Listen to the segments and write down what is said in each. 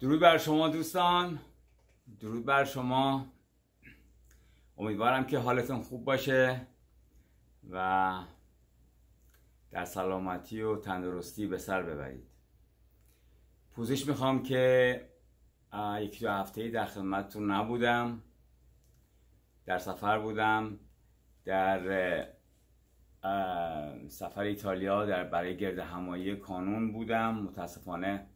درود بر شما دوستان درود بر شما امیدوارم که حالتون خوب باشه و در سلامتی و تندرستی به سر ببرید پوزش میخوام که یکی دو هفته در خدمتتون نبودم در سفر بودم در سفر ایتالیا در برای گرد همایی کانون بودم متاسفانه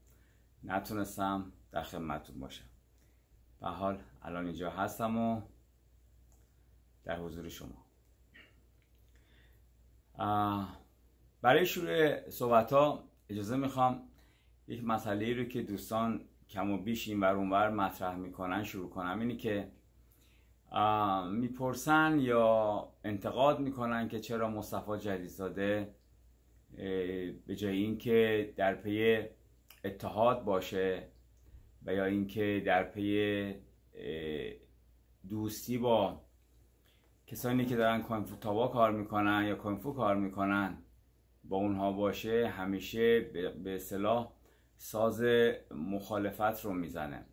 نتونستم در خدمتتون باشم به حال الان اینجا هستم و در حضور شما برای شروع صحبت ها اجازه میخوام یک مسئله رو که دوستان کم و بیش این بر اونور مطرح میکنن شروع کنم اینی که میپرسن یا انتقاد میکنن که چرا مصطفی جدیدزاده به جای اینکه در پی اتحاد باشه و یا اینکه در پی دوستی با کسانی که دارن کنفو تاوا کار میکنن یا کنفو کار میکنن با اونها باشه همیشه به صلاح ساز مخالفت رو میزنه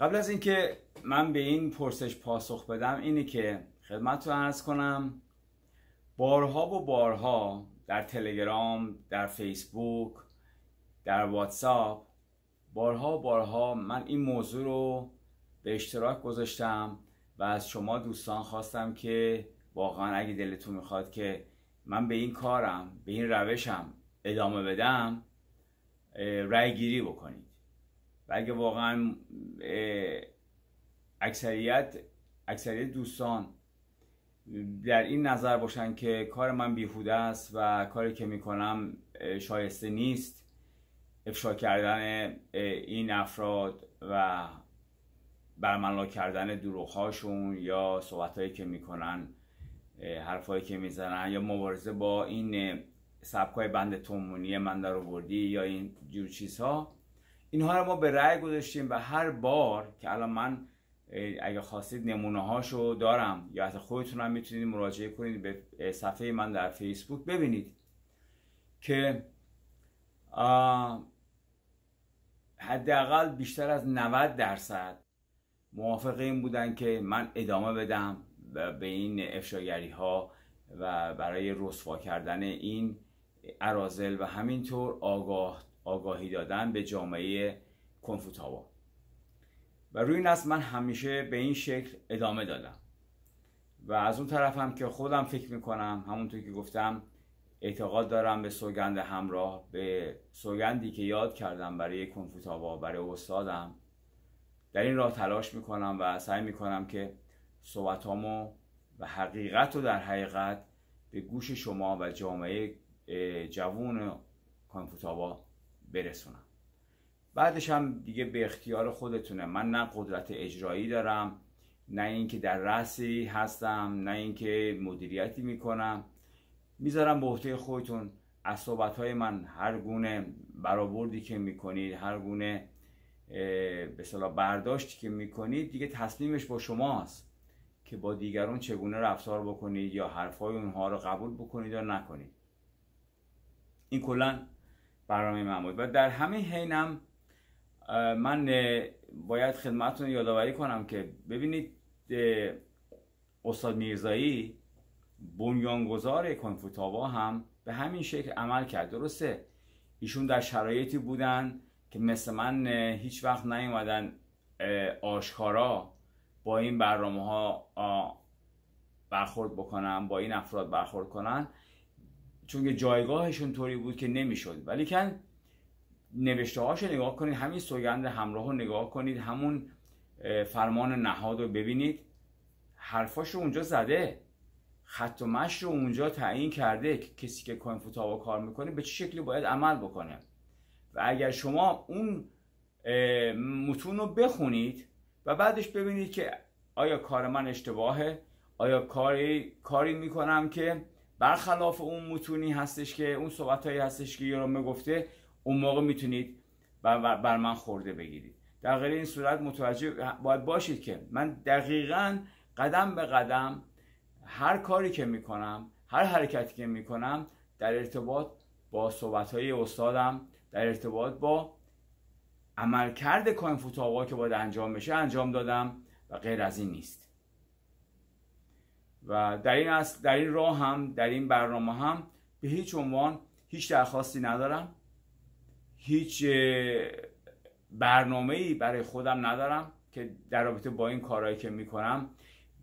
قبل از اینکه من به این پرسش پاسخ بدم اینه که خدمت رو عرض کنم بارها و بارها در تلگرام در فیسبوک در واتساپ بارها بارها من این موضوع رو به اشتراک گذاشتم و از شما دوستان خواستم که واقعا اگه دلتون میخواد که من به این کارم به این روشم ادامه بدم رأی گیری بکنید و اگه واقعا اکثریت اکثریت دوستان در این نظر باشن که کار من بیهوده است و کاری که میکنم شایسته نیست افشا کردن این افراد و برملا کردن دروغهاشون یا صحبتهایی که میکنن حرفهایی که میزنن یا مبارزه با این سبکای بند تومونی من در یا این جور چیزها اینها رو ما به رأی گذاشتیم و هر بار که الان من اگه خواستید نمونه هاشو دارم یا حتی خودتون هم میتونید مراجعه کنید به صفحه من در فیسبوک ببینید که حداقل بیشتر از 90 درصد موافق این بودن که من ادامه بدم به این افشاگری ها و برای رسوا کردن این ارازل و همینطور آگاه آگاهی دادن به جامعه کنفوتاوا و روی این من همیشه به این شکل ادامه دادم و از اون طرفم که خودم فکر میکنم همونطور که گفتم اعتقاد دارم به سوگند همراه به سوگندی که یاد کردم برای کنفوتاوا برای استادم در این راه تلاش میکنم و سعی میکنم که صحبتامو و حقیقت رو در حقیقت به گوش شما و جامعه جوون کانفوتاوا برسونم بعدش هم دیگه به اختیار خودتونه من نه قدرت اجرایی دارم نه اینکه در رأسی هستم نه اینکه مدیریتی میکنم میذارم به عهده خودتون از صحبت های من هر گونه برآوردی که میکنید هر گونه به برداشتی که میکنید دیگه تصمیمش با شماست که با دیگران چگونه رفتار بکنید یا حرفای اونها رو قبول بکنید یا نکنید این کلا برنامه من بود و در همین حینم من باید خدمتتون یادآوری کنم که ببینید استاد میرزایی بنیانگذار کنفوتاوا هم به همین شکل عمل کرد درسته ایشون در شرایطی بودن که مثل من هیچ وقت نیومدن آشکارا با این برنامه ها برخورد بکنن با این افراد برخورد کنن چون که جایگاهشون طوری بود که نمیشد ولی نوشته هاش نگاه کنید همین سوگند همراه رو نگاه کنید همون فرمان نهاد رو ببینید حرفاش رو اونجا زده خط و مش رو اونجا تعیین کرده کسی که کوین فوتاوا کار میکنه به چه شکلی باید عمل بکنه و اگر شما اون متون رو بخونید و بعدش ببینید که آیا کار من اشتباهه آیا کاری کاری میکنم که برخلاف اون متونی هستش که اون صحبت هستش که یورو میگفته اون موقع میتونید بر من خورده بگیرید در غیر این صورت متوجه باید باشید که من دقیقا قدم به قدم هر کاری که میکنم هر حرکتی که میکنم در ارتباط با صحبت های استادم در ارتباط با عملکرد کنفوت آقا که باید انجام بشه انجام دادم و غیر از این نیست و در این, در این راه هم در این برنامه هم به هیچ عنوان هیچ درخواستی ندارم هیچ برنامه ای برای خودم ندارم که در رابطه با این کارهایی که میکنم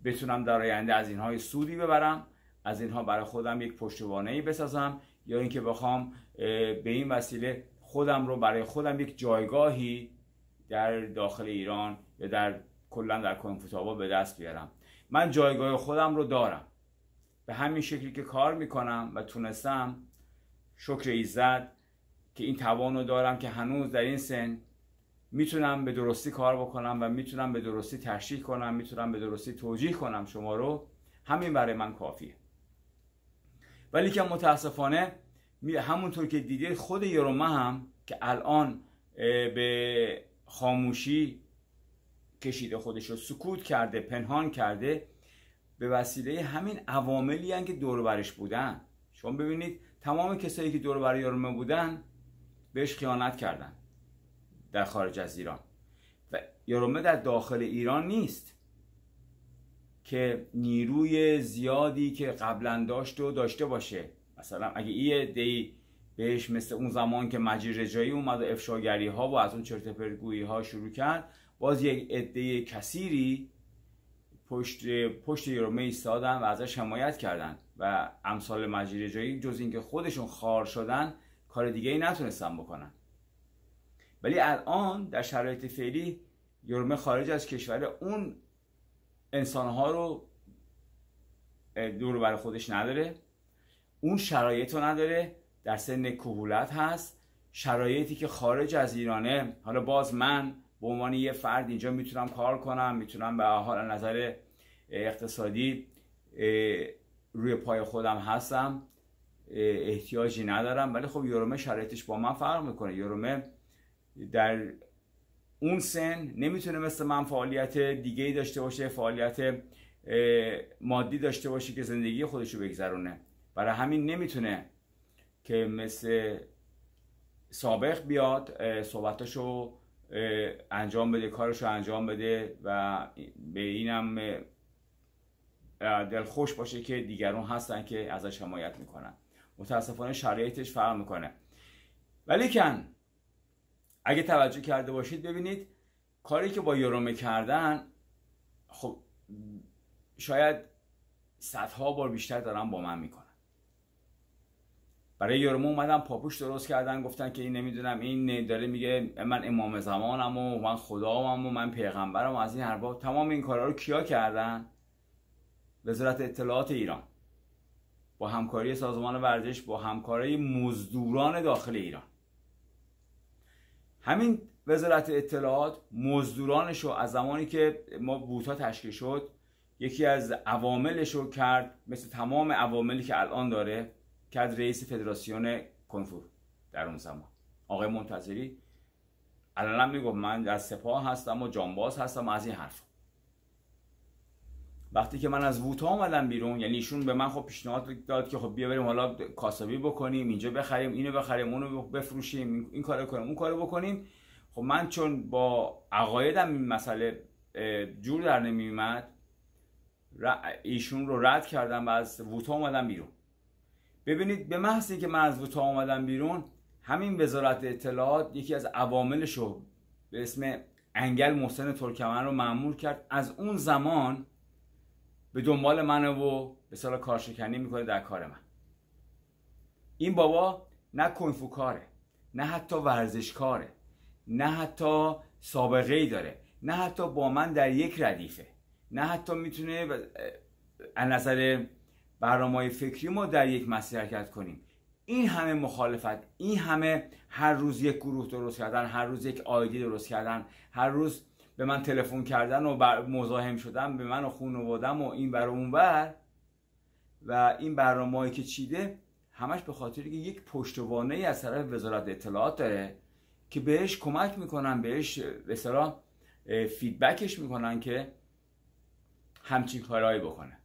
بتونم در آینده از اینها سودی ببرم از اینها برای خودم یک پشتوانه ای بسازم یا اینکه بخوام به این وسیله خودم رو برای خودم یک جایگاهی در داخل ایران یا در کلا در کنفوتابا به دست بیارم من جایگاه خودم رو دارم به همین شکلی که کار میکنم و تونستم شکر ایزد که این توان رو دارم که هنوز در این سن میتونم به درستی کار بکنم و میتونم به درستی تشریح کنم میتونم به درستی توجیه کنم شما رو همین برای من کافیه ولی که متاسفانه همونطور که دیدید خود یرومه هم که الان به خاموشی کشیده خودش رو سکوت کرده پنهان کرده به وسیله همین عواملی هم که دور برش بودن شما ببینید تمام کسایی که دور بر بودن بهش خیانت کردن در خارج از ایران و یارومه در داخل ایران نیست که نیروی زیادی که قبلا داشت و داشته باشه مثلا اگه یه دی بهش مثل اون زمان که مجید رجایی اومد و افشاگری ها و از اون چرت پرگویی ها شروع کرد باز یک عده کثیری پشت پشت یرومه ایستادن و ازش حمایت کردن و امثال مجید رجایی جز اینکه خودشون خار شدن کار دیگه ای نتونستم بکنم ولی الان در شرایط فعلی یورمه خارج از کشور اون انسانها رو دور بر خودش نداره اون شرایط رو نداره در سن کهولت هست شرایطی که خارج از ایرانه حالا باز من به عنوان یه فرد اینجا میتونم کار کنم میتونم به حال نظر اقتصادی روی پای خودم هستم احتیاجی ندارم ولی خب یورومه شرایطش با من فرق میکنه یورومه در اون سن نمیتونه مثل من فعالیت دیگه ای داشته باشه فعالیت مادی داشته باشه که زندگی خودش رو بگذرونه برای همین نمیتونه که مثل سابق بیاد صحبتش رو انجام بده کارش رو انجام بده و به اینم دلخوش باشه که دیگرون هستن که ازش حمایت میکنن متاسفانه شرایطش فرق میکنه ولیکن اگه توجه کرده باشید ببینید کاری که با یورومه کردن خب شاید صدها بار بیشتر دارن با من میکنن برای یورومه اومدن پاپوش درست کردن گفتن که این نمیدونم این داره میگه من امام زمانم و من خدامم و من پیغمبرم و از این حرفا تمام این کارا رو کیا کردن وزارت اطلاعات ایران با همکاری سازمان ورزش با همکاری مزدوران داخل ایران همین وزارت اطلاعات مزدورانش رو از زمانی که ما بوتا تشکیل شد یکی از عواملش رو کرد مثل تمام عواملی که الان داره کرد رئیس فدراسیون کنفور در اون زمان آقای منتظری الان میگفت من از سپاه هستم و جانباز هستم از این حرف وقتی که من از ووتا اومدم بیرون یعنی ایشون به من خب پیشنهاد داد که خب بیا بریم حالا کاسابی بکنیم اینجا بخریم اینو بخریم اونو بفروشیم این کارو کنیم اون کارو بکنیم خب من چون با عقایدم این مسئله جور در نمیومد ایشون رو رد کردم و از ووتا اومدم بیرون ببینید به محض که من از ووتا اومدم بیرون همین وزارت اطلاعات یکی از عواملش رو به اسم انگل محسن ترکمن رو معمول کرد از اون زمان به دنبال منه و به سال کارشکنی میکنه در کار من این بابا نه کنفوکاره نه حتی ورزشکاره نه حتی سابقه ای داره نه حتی با من در یک ردیفه نه حتی میتونه از نظر برنامه فکری ما در یک مسیر حرکت کنیم این همه مخالفت این همه هر روز یک گروه درست کردن هر روز یک آیدی درست کردن هر روز به من تلفن کردن و مزاحم شدن به من و خانوادم و این بر اون و این برنامه‌ای که چیده همش به خاطر که یک پشتوانه ای از طرف وزارت اطلاعات داره که بهش کمک میکنن بهش مثلا فیدبکش میکنن که همچین کارهایی بکنه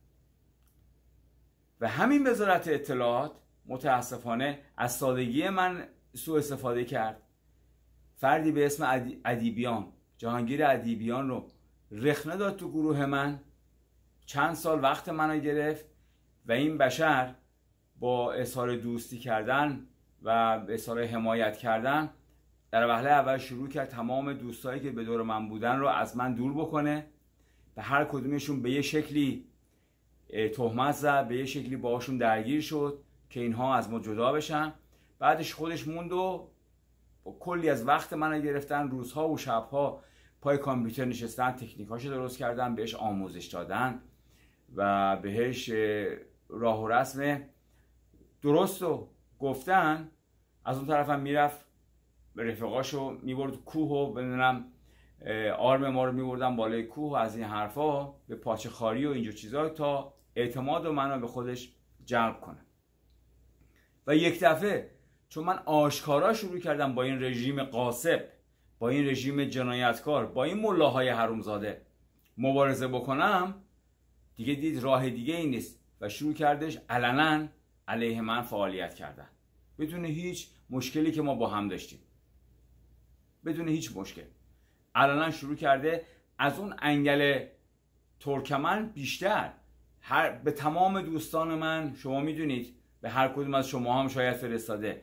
و همین وزارت اطلاعات متاسفانه از سادگی من سوء استفاده کرد فردی به اسم عدیبیان جهانگیر ادیبیان رو رخنه داد تو گروه من چند سال وقت منو گرفت و این بشر با اظهار دوستی کردن و اظهار حمایت کردن در وهله اول شروع کرد تمام دوستایی که به دور من بودن رو از من دور بکنه به هر کدومشون به یه شکلی تهمت زد به یه شکلی باهاشون درگیر شد که اینها از ما جدا بشن بعدش خودش موند و کلی از وقت من گرفتن روزها و شبها پای کامپیوتر نشستن تکنیکاشو درست کردن بهش آموزش دادن و بهش راه و رسم درست و گفتن از اون طرفم میرفت رفقاشو میبرد کوه و بدونم آرم ما رو میبردن بالای کوه و از این حرفا به پاچه خاری و اینجور چیزا تا اعتماد و منو به خودش جلب کنه و یک دفعه چون من آشکارا شروع کردم با این رژیم قاسب با این رژیم جنایتکار با این ملاهای حرومزاده مبارزه بکنم دیگه دید راه دیگه این نیست و شروع کردش علنا علیه من فعالیت کردن بدون هیچ مشکلی که ما با هم داشتیم بدون هیچ مشکل علنا شروع کرده از اون انگل ترکمن بیشتر هر به تمام دوستان من شما میدونید به هر کدوم از شما هم شاید فرستاده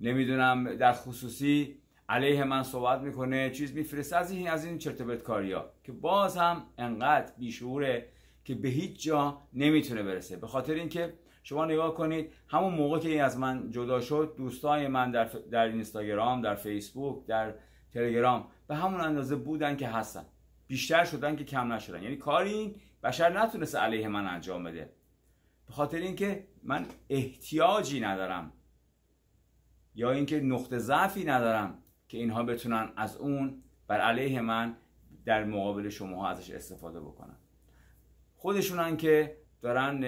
نمیدونم در خصوصی علیه من صحبت میکنه چیز میفرسته از این از این چرت کاریا که باز هم انقدر بیشعوره که به هیچ جا نمیتونه برسه به خاطر اینکه شما نگاه کنید همون موقع که این از من جدا شد دوستای من در, در اینستاگرام در فیسبوک در تلگرام به همون اندازه بودن که هستن بیشتر شدن که کم نشدن یعنی کاری این بشر نتونست علیه من انجام بده به خاطر اینکه من احتیاجی ندارم یا اینکه نقطه ضعفی ندارم که اینها بتونن از اون بر علیه من در مقابل شما ازش استفاده بکنن خودشونن که دارن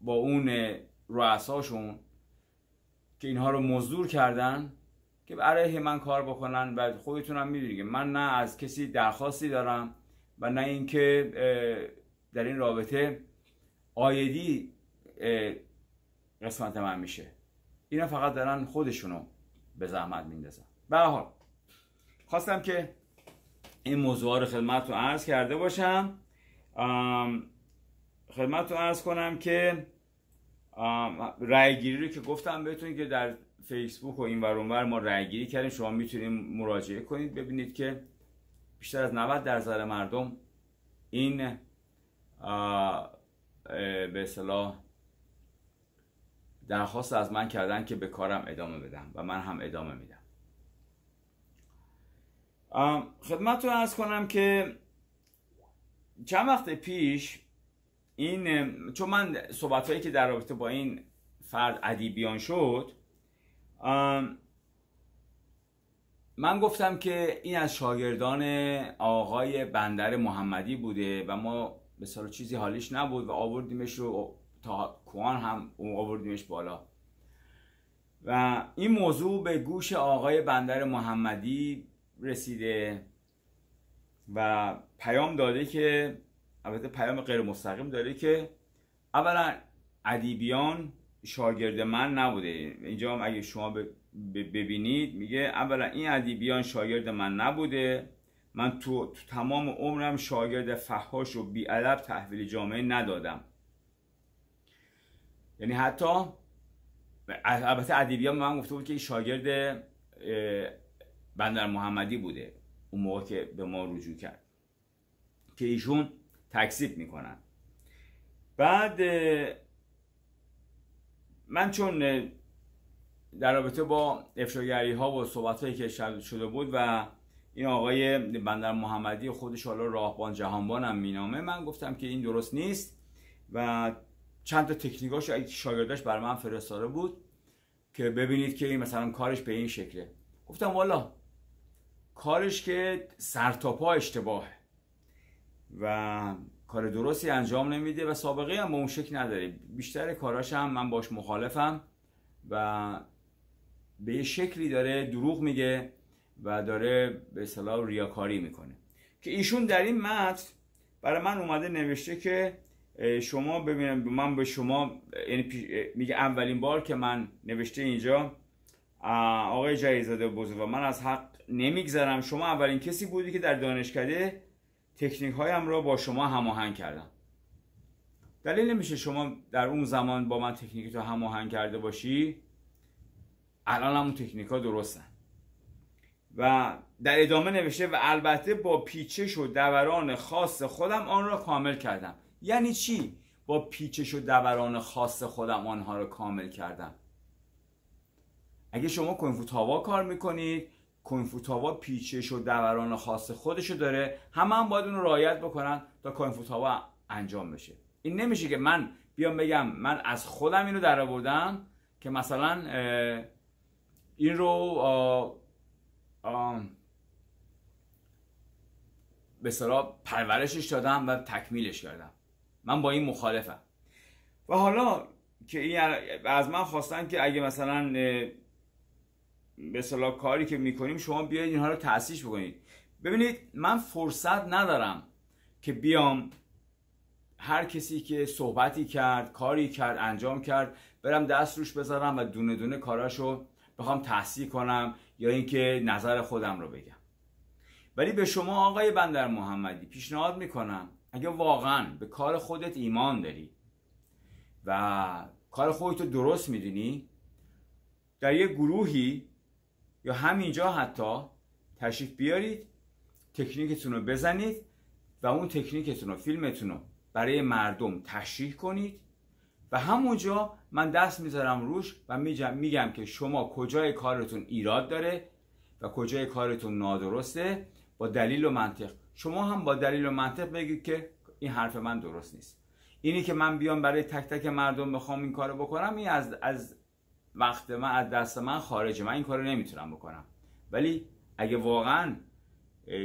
با اون رؤساشون که اینها رو مزدور کردن که علیه من کار بکنن و خودتونم میدونید که من نه از کسی درخواستی دارم و نه اینکه در این رابطه آیدی قسمت من میشه اینا فقط دارن خودشونو به زحمت میندازن به حال خواستم که این موضوع رو خدمت رو عرض کرده باشم خدمت رو عرض کنم که گیری رو که گفتم بهتون که در فیسبوک و این اونور ما گیری کردیم شما میتونید مراجعه کنید ببینید که بیشتر از 90 درصد مردم این به صلاح درخواست از من کردن که به کارم ادامه بدم و من هم ادامه میدم خدمتتون از کنم که چند وقت پیش این چون من صحبت هایی که در رابطه با این فرد ادیبیان شد من گفتم که این از شاگردان آقای بندر محمدی بوده و ما به چیزی حالیش نبود و آوردیمش رو تا کوان هم آوردیمش بالا و این موضوع به گوش آقای بندر محمدی رسیده و پیام داده که البته پیام غیر مستقیم داره که اولا ادیبیان شاگرد من نبوده اینجا هم اگه شما ببینید میگه اولا این ادیبیان شاگرد من نبوده من تو, تو تمام عمرم شاگرد فحاش و بیادب تحویل جامعه ندادم یعنی حتی البته ادیبیان به من گفته بود که این شاگرد بندر محمدی بوده اون موقع که به ما رجوع کرد که ایشون تکذیب میکنن بعد من چون در رابطه با افشاگری ها و صحبت هایی که شده بود و این آقای بندر محمدی خودش حالا راهبان جهانبان هم مینامه من گفتم که این درست نیست و چند تا تکنیکاش شاگرداش برای من فرستاده بود که ببینید که این مثلا کارش به این شکله گفتم والا کارش که سر تا پا اشتباهه و کار درستی انجام نمیده و سابقه هم به اون شکل نداره بیشتر کاراش هم من باش مخالفم و به یه شکلی داره دروغ میگه و داره به صلاح ریاکاری میکنه که ایشون در این متن برای من اومده نوشته که شما ببینم من به شما یعنی میگه اولین بار که من نوشته اینجا آقای زده بزرگ و من از حق نمیگذرم شما اولین کسی بودی که در دانشکده تکنیک هایم را با شما هماهنگ کردم دلیل نمیشه شما در اون زمان با من تکنیک تو هماهنگ کرده باشی الان اون تکنیک ها درستن و در ادامه نوشته و البته با پیچش و دوران خاص خودم آن را کامل کردم یعنی چی با پیچش و دوران خاص خودم آنها رو کامل کردم اگه شما کنفوتاوا کار میکنید کنفوتاوا پیچش و دوران خاص خودش رو داره همه هم باید اون رعایت بکنن تا کنفوتاوا انجام بشه این نمیشه که من بیام بگم من از خودم اینو در آوردم که مثلا این رو به پرورشش دادم و تکمیلش کردم من با این مخالفم و حالا که این از من خواستن که اگه مثلا به کاری که میکنیم شما بیاید اینها رو تاسیس بکنید ببینید من فرصت ندارم که بیام هر کسی که صحبتی کرد کاری کرد انجام کرد برم دست روش بذارم و دونه دونه کاراشو بخوام تحصیل کنم یا اینکه نظر خودم رو بگم ولی به شما آقای بندر محمدی پیشنهاد میکنم اگه واقعا به کار خودت ایمان داری و کار خودت رو درست میدونی در یه گروهی یا همینجا حتی تشریف بیارید تکنیکتون رو بزنید و اون تکنیکتون رو فیلمتون رو برای مردم تشریح کنید و همونجا من دست میذارم روش و میگم که شما کجای کارتون ایراد داره و کجای کارتون نادرسته با دلیل و منطق شما هم با دلیل و منطق بگید که این حرف من درست نیست اینی که من بیام برای تک تک مردم بخوام این کارو بکنم این از از وقت من از دست من خارجه من این کارو نمیتونم بکنم ولی اگه واقعا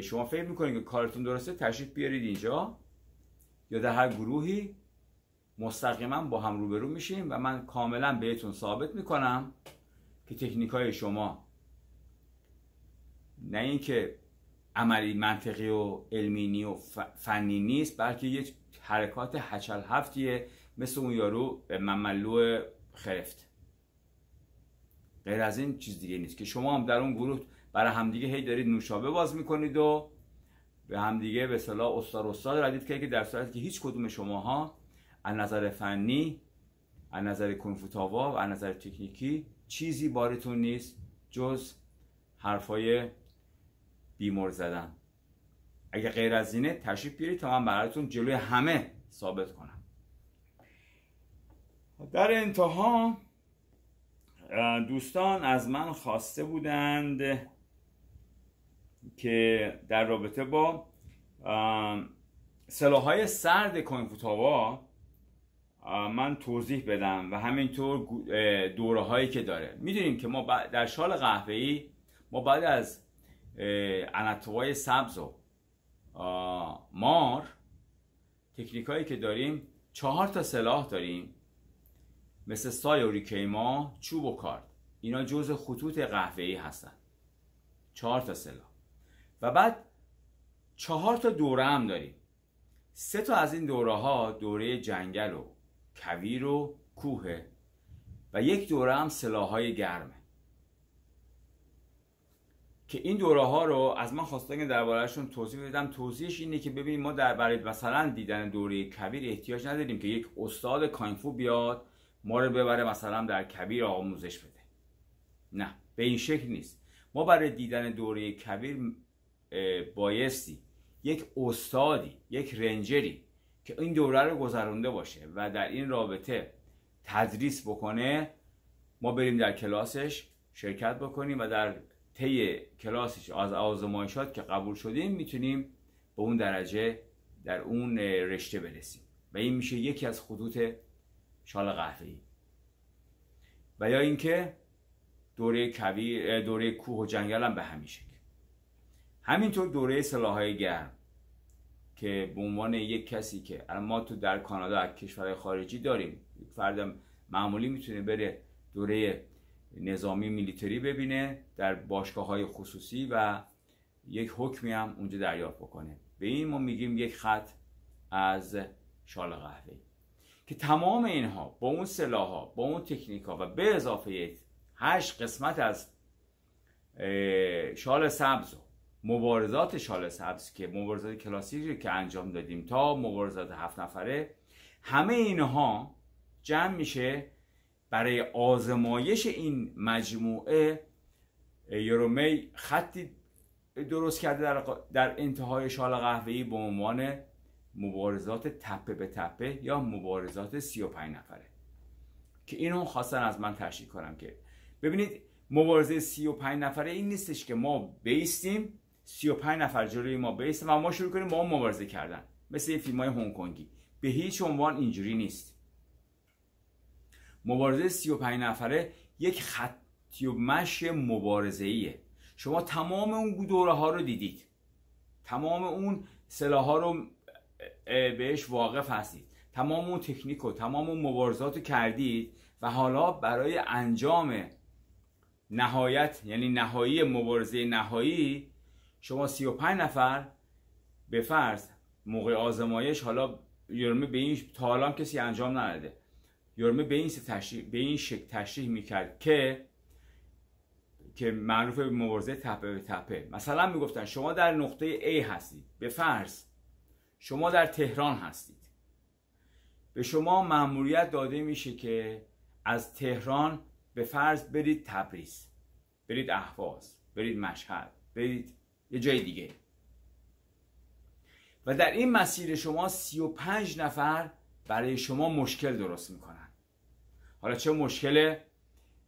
شما فکر میکنید که کارتون درسته تشریف بیارید اینجا یا در هر گروهی مستقیما با هم روبرو میشیم و من کاملا بهتون ثابت میکنم که تکنیک های شما نه اینکه عملی منطقی و علمی و فنی نیست بلکه یه حرکات هچل هفتیه مثل اون یارو مملو خرفت غیر از این چیز دیگه نیست که شما هم در اون گروه برای همدیگه هی دارید نوشابه باز میکنید و به همدیگه به صلاح استاد استاد ردید که در صورتی که هیچ کدوم شماها از نظر فنی از نظر کنفوتاوا و از نظر تکنیکی چیزی بارتون نیست جز حرفای بیمور زدن اگه غیر از اینه تشریف بیارید تا من براتون جلوی همه ثابت کنم در انتها دوستان از من خواسته بودند که در رابطه با سلاح های سرد کنفوتاوا من توضیح بدم و همینطور دوره هایی که داره میدونیم که ما در شال قهوه‌ای ما بعد از انطوای سبز و مار تکنیک هایی که داریم چهار تا سلاح داریم مثل سای و ریکیما چوب و کارد اینا جز خطوط ای هستن چهار تا سلاح و بعد چهار تا دوره هم داریم سه تا از این دوره ها دوره جنگل و کویر و کوه و یک دوره هم سلاح های گرمه که این دوره ها رو از من خواستن که دربارهشون توضیح بدم توضیحش اینه که ببینید ما در برای مثلا دیدن دوره کبیر احتیاج نداریم که یک استاد کاینفو بیاد ما رو ببره مثلا در کبیر آموزش بده نه به این شکل نیست ما برای دیدن دوره کبیر بایستی یک استادی یک رنجری که این دوره رو گذرونده باشه و در این رابطه تدریس بکنه ما بریم در کلاسش شرکت بکنیم و در طی کلاسش از آزمایشات که قبول شدیم میتونیم به اون درجه در اون رشته برسیم و این میشه یکی از خطوط شال ای و یا اینکه دوره کوی دوره کوه و جنگل هم به همین شکل همینطور دوره های گرم که به عنوان یک کسی که الان ما تو در کانادا از کشورهای خارجی داریم یک فرد معمولی میتونه بره دوره نظامی میلیتری ببینه در باشگاه های خصوصی و یک حکمی هم اونجا دریافت بکنه به این ما میگیم یک خط از شال قهوه که تمام اینها با اون سلاح ها با اون تکنیک ها و به اضافه هشت قسمت از شال سبز و مبارزات شال سبز که مبارزات کلاسیکی که انجام دادیم تا مبارزات هفت نفره همه اینها جمع میشه برای آزمایش این مجموعه یورومی خطی درست کرده در, انتهای شال قهوه‌ای به عنوان مبارزات تپه به تپه یا مبارزات 35 نفره که اینو خواستن از من تشریح کنم که ببینید مبارزه 35 نفره این نیستش که ما بیستیم 35 نفر جلوی ما بیست و ما شروع کنیم با مبارزه کردن مثل فیلم های هنگ کنگی به هیچ عنوان اینجوری نیست مبارزه 35 نفره یک خطی و مش مبارزه ایه شما تمام اون دوره ها رو دیدید تمام اون سلاح ها رو بهش واقف هستید تمام اون تکنیک و تمام اون مبارزات رو کردید و حالا برای انجام نهایت یعنی نهایی مبارزه نهایی شما 35 نفر به فرض موقع آزمایش حالا یورمی به این تا حالا کسی انجام نداده یارمه به این تشریح به شکل تشریح میکرد که که معروف به مبارزه تپه به تپه مثلا میگفتن شما در نقطه A هستید به فرض شما در تهران هستید به شما مأموریت داده میشه که از تهران به فرض برید تبریز برید اهواز برید مشهد برید یه جای دیگه و در این مسیر شما 35 نفر برای شما مشکل درست میکنن حالا چه مشکل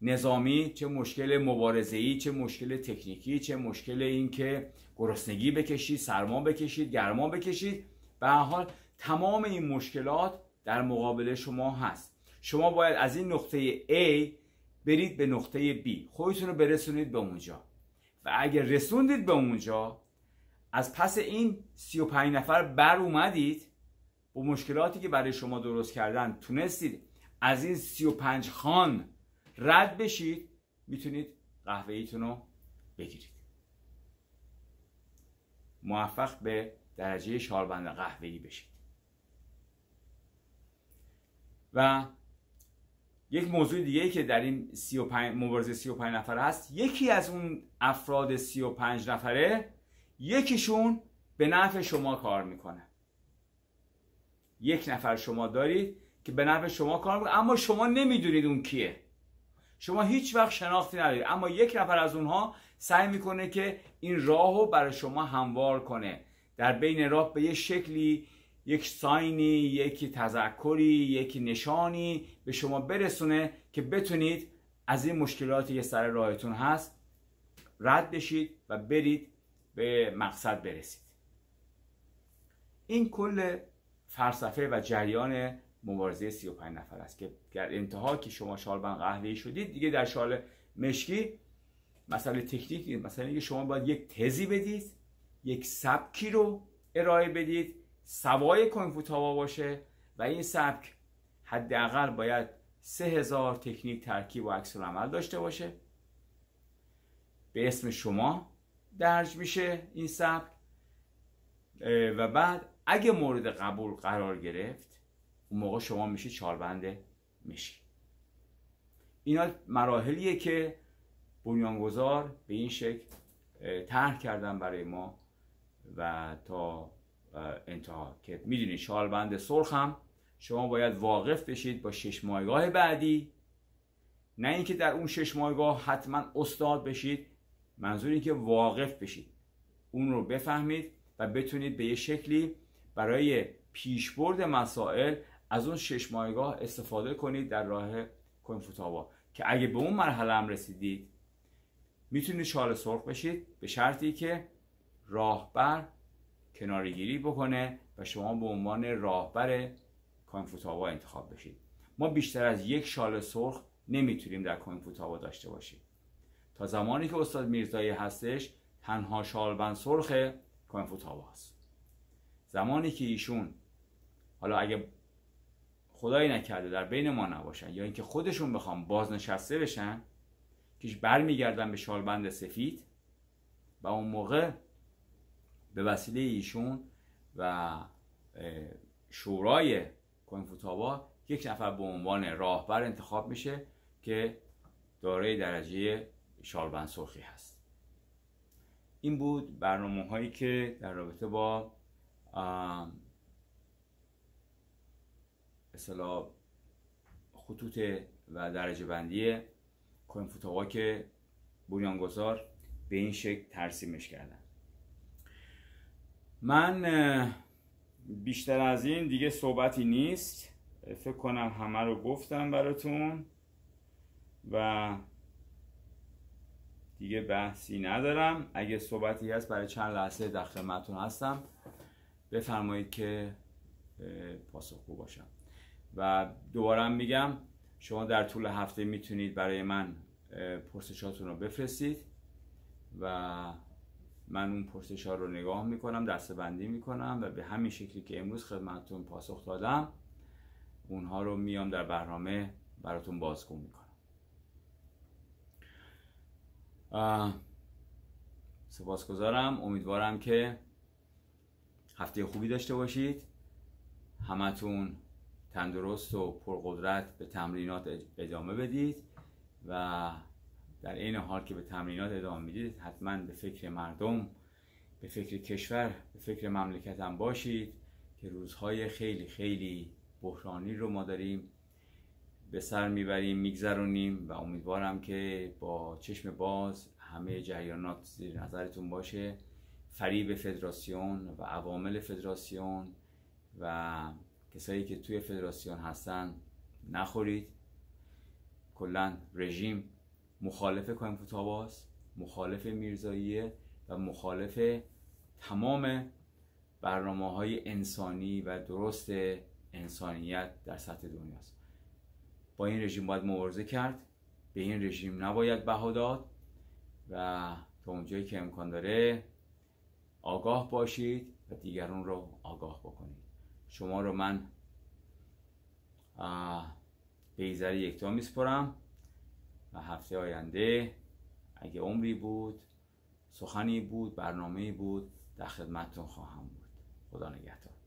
نظامی چه مشکل ای چه مشکل تکنیکی چه مشکل اینکه گرسنگی بکشید سرما بکشید گرما بکشید به هر حال تمام این مشکلات در مقابل شما هست شما باید از این نقطه A برید به نقطه B خودتون رو برسونید به اونجا و اگر رسوندید به اونجا از پس این 35 نفر بر اومدید با مشکلاتی که برای شما درست کردن تونستید از این 35 خان رد بشید میتونید قهوه ایتون رو بگیرید موفق به درجه قهوه ای بشید و یک موضوع دیگه ای که در این 35 مبارزه 35 نفره هست یکی از اون افراد 35 نفره یکیشون به نفع شما کار میکنه یک نفر شما دارید که به نفع شما کار میکنه اما شما نمیدونید اون کیه شما هیچ وقت شناختی ندارید اما یک نفر از اونها سعی میکنه که این راه رو برای شما هموار کنه در بین راه به یه شکلی یک ساینی یک تذکری یک نشانی به شما برسونه که بتونید از این مشکلاتی که سر راهتون هست رد بشید و برید به مقصد برسید این کل فلسفه و جریان مبارزه 35 نفر است که در انتها که شما شالبن ای شدید دیگه در شال مشکی مسئله تکنیک نیست مثلا اینکه شما باید یک تزی بدید یک سبکی رو ارائه بدید سوای کنفوتاوا باشه و این سبک حداقل باید سه هزار تکنیک ترکیب و عکس عمل داشته باشه به اسم شما درج میشه این سبک و بعد اگه مورد قبول قرار گرفت اون موقع شما میشی چاربنده مشکی اینا مراحلیه که بنیانگذار به این شکل طرح کردن برای ما و تا انتها که میدونید شالبند سرخ هم شما باید واقف بشید با شش مایگاه بعدی نه اینکه در اون شش مایگاه حتما استاد بشید منظور این که واقف بشید اون رو بفهمید و بتونید به یه شکلی برای پیشبرد مسائل از اون شش ماهگاه استفاده کنید در راه کنفوتاوا که اگه به اون مرحله هم رسیدید میتونید شال سرخ بشید به شرطی که راهبر کنارگیری بکنه و شما به عنوان راهبر کنفوتاوا انتخاب بشید ما بیشتر از یک شال سرخ نمیتونیم در کنفوتاوا داشته باشیم تا زمانی که استاد میرزایی هستش تنها شال بند سرخ کنفوتاوا است زمانی که ایشون حالا اگه خدایی نکرده در بین ما نباشن یا اینکه خودشون بخوام بازنشسته بشن که برمیگردن به شالبند سفید و اون موقع به وسیله ایشون و شورای کنفوتابا یک نفر به عنوان راهبر انتخاب میشه که دارای درجه شالبند سرخی هست این بود برنامه هایی که در رابطه با مثلا خطوط و درجه بندی کوین که بنیانگذار به این شکل ترسیمش کردن من بیشتر از این دیگه صحبتی نیست فکر کنم همه رو گفتم براتون و دیگه بحثی ندارم اگه صحبتی هست برای چند لحظه در خدمتتون هستم بفرمایید که پاسخگو باشم و دوباره میگم شما در طول هفته میتونید برای من پرسشاتون رو بفرستید و من اون پرسش رو نگاه میکنم دسته بندی میکنم و به همین شکلی که امروز خدمتتون پاسخ دادم اونها رو میام در برنامه براتون بازگو میکنم سپاسگزارم امیدوارم که هفته خوبی داشته باشید همتون تندرست و پرقدرت به تمرینات ادامه بدید و در این حال که به تمرینات ادامه میدید حتما به فکر مردم به فکر کشور به فکر مملکت هم باشید که روزهای خیلی خیلی بحرانی رو ما داریم به سر میبریم میگذرونیم و امیدوارم که با چشم باز همه جریانات زیر نظرتون باشه فریب فدراسیون و عوامل فدراسیون و کسایی که توی فدراسیون هستن نخورید کلا رژیم مخالف کنفوتاباس مخالف میرزاییه و مخالف تمام برنامه های انسانی و درست انسانیت در سطح دنیاست با این رژیم باید مبارزه کرد به این رژیم نباید بها داد و تا اونجایی که امکان داره آگاه باشید و دیگران رو آگاه بکنید شما رو من به ایزر یکتا میسپرم و هفته آینده اگه عمری بود سخنی بود برنامه بود در خدمتتون خواهم بود خدا نگهدار